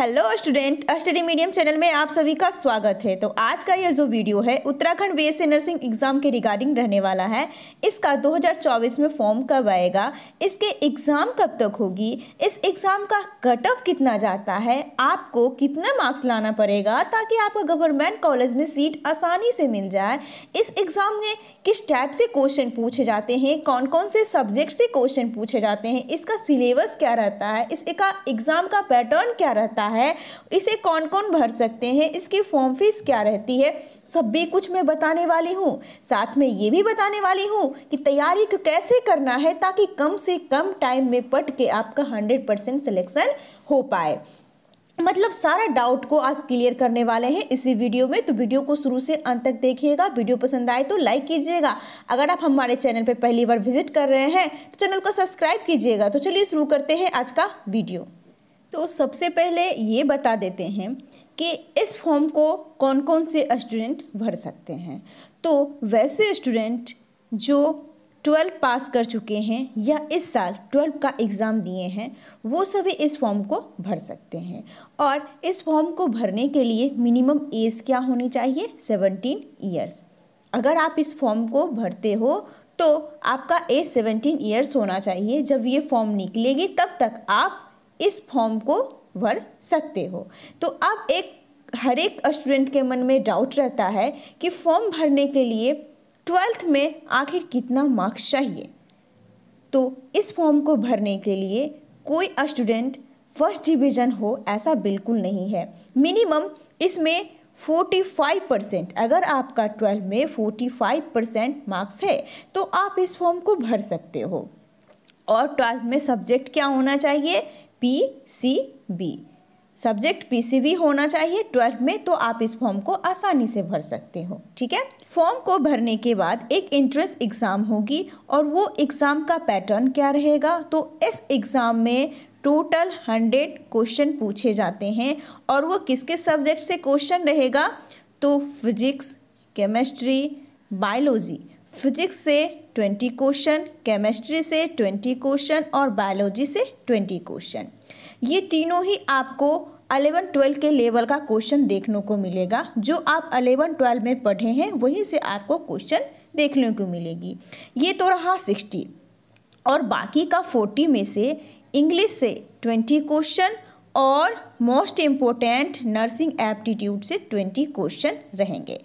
Hello student study medium channel में आप सभी का स्वागत है तो आज का यह जो वीडियो है उत्तराखंड बीएससी नर्सिंग एग्ज़ाम के रिगार्डिंग रहने वाला है इसका 2024 में फॉर्म कब आएगा इसके एग्ज़ाम कब तक होगी इस एग्ज़ाम का कट ऑफ कितना जाता है आपको कितना मार्क्स लाना पड़ेगा ताकि आपको गवर्नमेंट कॉलेज में सीट आसानी से मिल जाए इस एग्ज़ाम में किस टाइप से क्वेश्चन पूछे जाते हैं कौन कौन से सब्जेक्ट से क्वेश्चन पूछे जाते हैं इसका सिलेबस क्या रहता है इसका एग्ज़ाम का पैटर्न क्या रहता है क्या है इसे कौन कौन भर सकते हैं इसकी फॉर्म फीस क्या रहती है सब भी कुछ मैं बताने वाली हूँ साथ में ये भी बताने वाली हूँ कि तैयारी कैसे करना है ताकि कम से कम टाइम में पट के आपका हंड्रेड परसेंट सिलेक्शन हो पाए मतलब सारा डाउट को आज क्लियर करने वाले हैं इसी वीडियो में तो वीडियो को शुरू से अंत तक देखिएगा वीडियो पसंद आए तो लाइक कीजिएगा अगर आप हमारे चैनल पर पहली बार विजिट कर रहे हैं तो चैनल को सब्सक्राइब कीजिएगा तो चलिए शुरू करते हैं आज का वीडियो तो सबसे पहले ये बता देते हैं कि इस फॉर्म को कौन कौन से स्टूडेंट भर सकते हैं तो वैसे स्टूडेंट जो ट्वेल्व पास कर चुके हैं या इस साल ट्वेल्व का एग्ज़ाम दिए हैं वो सभी इस फॉर्म को भर सकते हैं और इस फॉर्म को भरने के लिए मिनिमम एज क्या होनी चाहिए सेवनटीन ईयर्स अगर आप इस फॉर्म को भरते हो तो आपका एज सेवनटीन ईयर्स होना चाहिए जब ये फॉर्म निकलेगी तब तक आप इस फॉर्म को भर सकते हो तो अब एक हर एक स्टूडेंट के मन में डाउट रहता है कि फॉर्म भरने के लिए ट्वेल्थ में आखिर कितना मार्क्स चाहिए तो इस फॉर्म को भरने के लिए कोई स्टूडेंट फर्स्ट डिवीज़न हो ऐसा बिल्कुल नहीं है मिनिमम इसमें 45 परसेंट अगर आपका ट्वेल्थ में 45 परसेंट मार्क्स है तो आप इस फॉर्म को भर सकते हो और ट्वेल्थ में सब्जेक्ट क्या होना चाहिए P C B subject P C B होना चाहिए ट्वेल्थ में तो आप इस फॉर्म को आसानी से भर सकते हो ठीक है फॉर्म को भरने के बाद एक एंट्रेंस एग्ज़ाम होगी और वो एग्ज़ाम का पैटर्न क्या रहेगा तो इस एग्ज़ाम में टोटल हंड्रेड क्वेश्चन पूछे जाते हैं और वो किस किस सब्जेक्ट से क्वेश्चन रहेगा तो फिजिक्स केमिस्ट्री बायोलॉजी फिजिक्स से ट्वेंटी क्वेश्चन केमिस्ट्री से ट्वेंटी क्वेश्चन और बायोलॉजी से ट्वेंटी क्वेश्चन ये तीनों ही आपको अलेवन ट्वेल्व के लेवल का क्वेश्चन देखने को मिलेगा जो आप अलेवन ट्वेल्व में पढ़े हैं वहीं से आपको क्वेश्चन देखने को मिलेगी ये तो रहा सिक्सटी और बाकी का फोर्टी में से इंग्लिश से ट्वेंटी क्वेश्चन और मोस्ट इम्पोर्टेंट नर्सिंग एप्टीट्यूड से ट्वेंटी क्वेश्चन रहेंगे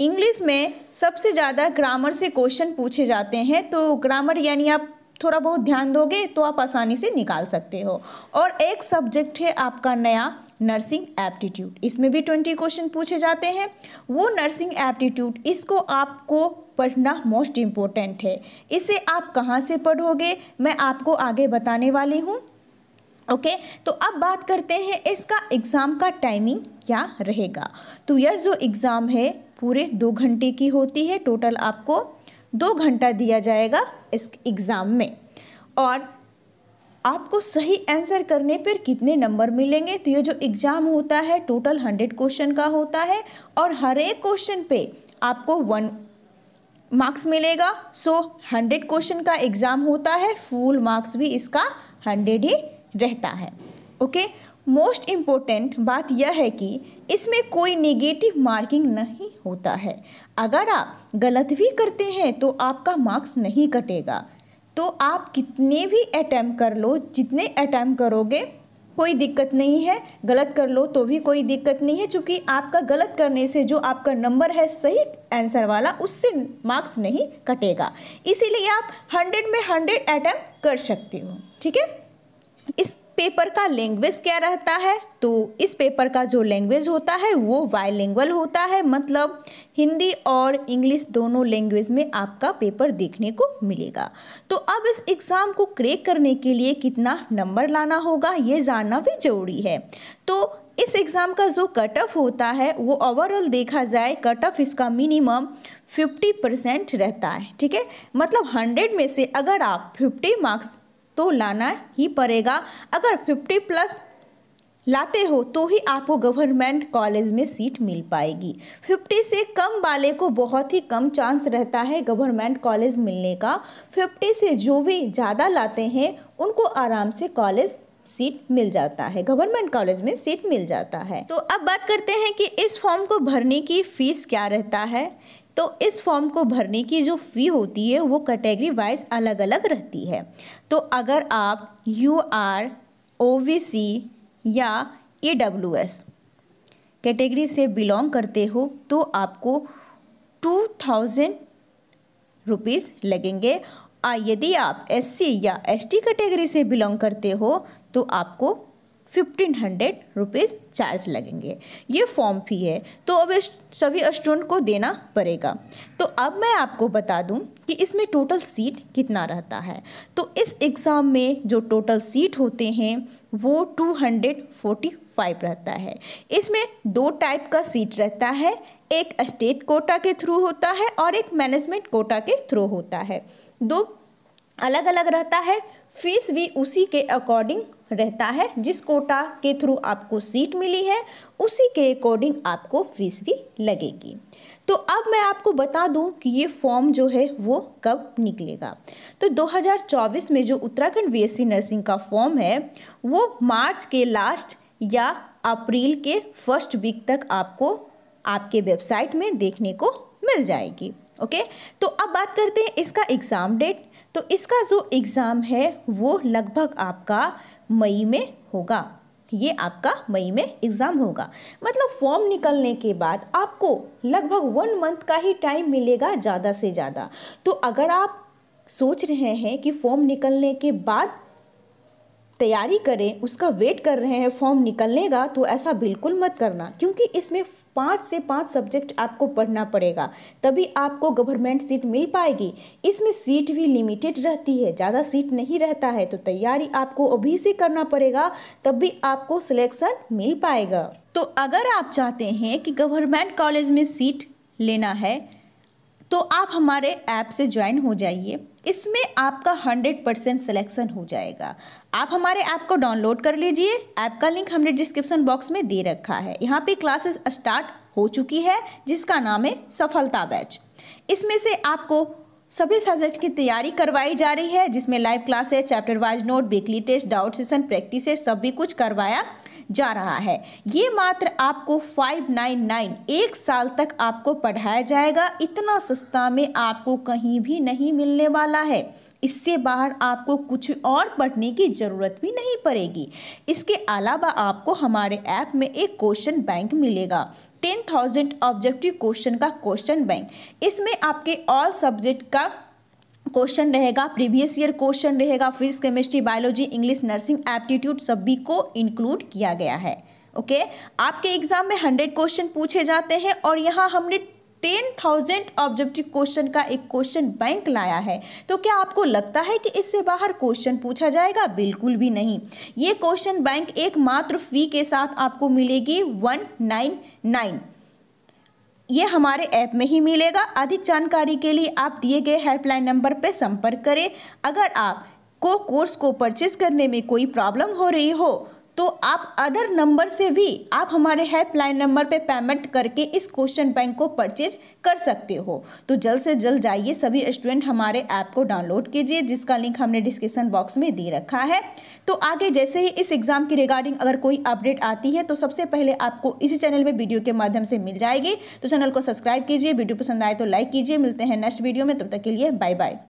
इंग्लिश में सबसे ज़्यादा ग्रामर से क्वेश्चन पूछे जाते हैं तो ग्रामर यानी आप थोड़ा बहुत ध्यान दोगे तो आप आसानी से निकाल सकते हो और एक सब्जेक्ट है आपका नया नर्सिंग एप्टीट्यूड इसमें भी ट्वेंटी क्वेश्चन पूछे जाते हैं वो नर्सिंग एप्टीट्यूड इसको आपको पढ़ना मोस्ट इम्पोर्टेंट है इसे आप कहाँ से पढ़ोगे मैं आपको आगे बताने वाली हूँ ओके okay, तो अब बात करते हैं इसका एग्ज़ाम का टाइमिंग क्या रहेगा तो यह जो एग्ज़ाम है पूरे दो घंटे की होती है टोटल आपको दो घंटा दिया जाएगा इस एग्ज़ाम में और आपको सही आंसर करने पर कितने नंबर मिलेंगे तो ये जो एग्ज़ाम होता है टोटल हंड्रेड क्वेश्चन का होता है और हर एक क्वेश्चन पे आपको वन मार्क्स मिलेगा सो हंड्रेड क्वेश्चन का एग्ज़ाम होता है फुल मार्क्स भी इसका हंड्रेड ही रहता है ओके मोस्ट इम्पोर्टेंट बात यह है कि इसमें कोई नेगेटिव मार्किंग नहीं होता है अगर आप गलत भी करते हैं तो आपका मार्क्स नहीं कटेगा तो आप कितने भी अटैम्प कर लो जितने अटैम्प करोगे कोई दिक्कत नहीं है गलत कर लो तो भी कोई दिक्कत नहीं है क्योंकि आपका गलत करने से जो आपका नंबर है सही आंसर वाला उससे मार्क्स नहीं कटेगा इसीलिए आप हंड्रेड में हंड्रेड अटैम्प कर सकते हो ठीक है इस पेपर का लैंग्वेज क्या रहता है तो इस पेपर का जो लैंग्वेज होता है वो वाइलिंगल होता है मतलब हिंदी और इंग्लिश दोनों लैंग्वेज में आपका पेपर देखने को मिलेगा तो अब इस एग्ज़ाम को क्रेक करने के लिए कितना नंबर लाना होगा ये जानना भी ज़रूरी है तो इस एग्ज़ाम का जो कट ऑफ होता है वो ओवरऑल देखा जाए कट ऑफ इसका मिनिमम 50 परसेंट रहता है ठीक है मतलब 100 में से अगर आप 50 मार्क्स तो लाना ही पड़ेगा अगर फिफ्टी प्लस लाते हो तो ही आपको गवर्नमेंट कॉलेज में सीट मिल पाएगी 50 से कम वाले को बहुत ही कम चांस रहता है गवर्नमेंट कॉलेज मिलने का 50 से जो भी ज़्यादा लाते हैं उनको आराम से कॉलेज सीट मिल जाता है गवर्नमेंट कॉलेज में सीट मिल जाता है तो अब बात करते हैं कि इस फॉर्म को भरने की फ़ीस क्या रहता है तो इस फॉर्म को भरने की जो फ़ी होती है वो कैटेगरी वाइज अलग अलग रहती है तो अगर आप U R O B C या ए डब्ल्यू एस कैटेगरी से बिलोंग करते हो तो आपको टू थाउजेंड रुपीज़ लगेंगे और यदि आप एस सी या एस टी कैटेगरी से बिलोंग करते हो तो आपको फिफ्टीन हंड्रेड रुपीज़ चार्ज लगेंगे ये फॉर्म फी है तो अब सभी स्टूडेंट को देना पड़ेगा तो अब मैं आपको बता दूं कि इसमें टोटल सीट कितना रहता है तो इस एग्ज़ाम में जो टोटल सीट होते हैं वो टू हंड्रेड फोर्टी फाइव रहता है इसमें दो टाइप का सीट रहता है एक स्टेट कोटा के थ्रू होता है और एक मैनेजमेंट कोटा के थ्रू होता है दो अलग अलग रहता है फीस भी उसी के अकॉर्डिंग रहता है जिस कोटा के थ्रू आपको सीट मिली है उसी के अकॉर्डिंग आपको फीस भी लगेगी तो अब मैं आपको बता दूं कि ये फॉर्म जो है वो कब निकलेगा तो 2024 में जो उत्तराखंड बीएससी नर्सिंग का फॉर्म है वो मार्च के लास्ट या अप्रैल के फर्स्ट वीक तक आपको आपके वेबसाइट में देखने को मिल जाएगी ओके तो अब बात करते हैं इसका एग्ज़ाम डेट तो इसका जो एग्ज़ाम है वो लगभग आपका मई में होगा ये आपका मई में एग्ज़ाम होगा मतलब फॉर्म निकलने के बाद आपको लगभग वन मंथ का ही टाइम मिलेगा ज़्यादा से ज़्यादा तो अगर आप सोच रहे हैं कि फॉर्म निकलने के बाद तैयारी करें उसका वेट कर रहे हैं फॉर्म निकलने का तो ऐसा बिल्कुल मत करना क्योंकि इसमें पाँच से पाँच सब्जेक्ट आपको पढ़ना पड़ेगा तभी आपको गवर्नमेंट सीट मिल पाएगी इसमें सीट भी लिमिटेड रहती है ज़्यादा सीट नहीं रहता है तो तैयारी आपको अभी से करना पड़ेगा तब भी आपको सिलेक्शन मिल पाएगा तो अगर आप चाहते हैं कि गवर्नमेंट कॉलेज में सीट लेना है तो आप हमारे ऐप से ज्वाइन हो जाइए इसमें आपका 100 परसेंट सिलेक्शन हो जाएगा आप हमारे ऐप को डाउनलोड कर लीजिए ऐप का लिंक हमने डिस्क्रिप्शन बॉक्स में दे रखा है यहाँ पे क्लासेस स्टार्ट हो चुकी है जिसका नाम है सफलता बैच इसमें से आपको सभी सब्जेक्ट की तैयारी करवाई जा रही है जिसमें live classes chapter wise note weekly test doubt session practice सब भी कुछ करवाया जा रहा है ये मात्र आपको 599 एक साल तक आपको पढ़ाया जाएगा इतना सस्ता में आपको कहीं भी नहीं मिलने वाला है इससे बाहर आपको कुछ और पढ़ने की ज़रूरत भी नहीं पड़ेगी इसके अलावा आपको हमारे ऐप में एक क्वेश्चन बैंक मिलेगा टेन थाउजेंड ऑब्जेक्टिव क्वेश्चन का क्वेश्चन बैंक इसमें आपके ऑल सब्जेक्ट का क्वेश्चन रहेगा प्रीवियस ईयर क्वेश्चन रहेगा physics chemistry biology English nursing aptitude सभी को इंक्लूड किया गया है ओके okay? आपके एग्जाम में हंड्रेड क्वेश्चन पूछे जाते हैं और यहाँ हमने टेन थाउजेंड ऑब्जेक्टिव क्वेश्चन का एक क्वेश्चन बैंक लाया है तो क्या आपको लगता है कि इससे बाहर क्वेश्चन पूछा जाएगा बिल्कुल भी नहीं ये क्वेश्चन बैंक एकमात्र फी के साथ आपको मिलेगी वन नाइन नाइन ये हमारे ऐप में ही मिलेगा अधिक जानकारी के लिए आप दिए गए हेल्पलाइन नंबर पर संपर्क करें अगर आप को कोर्स को परचेज करने में कोई प्रॉब्लम हो रही हो तो आप अदर नंबर से भी आप हमारे हेल्पलाइन नंबर पे पेमेंट करके इस क्वेश्चन बैंक को परचेज कर सकते हो तो जल्द से जल्द जाइए सभी स्टूडेंट हमारे ऐप को डाउनलोड कीजिए जिसका लिंक हमने डिस्क्रिप्शन बॉक्स में दे रखा है तो आगे जैसे ही इस एग्ज़ाम की रिगार्डिंग अगर कोई अपडेट आती है तो सबसे पहले आपको इसी चैनल में वीडियो के माध्यम से मिल जाएगी तो चैनल को सब्सक्राइब कीजिए वीडियो पसंद आए तो लाइक कीजिए मिलते हैं नेक्स्ट वीडियो में तब तक के लिए बाय बाय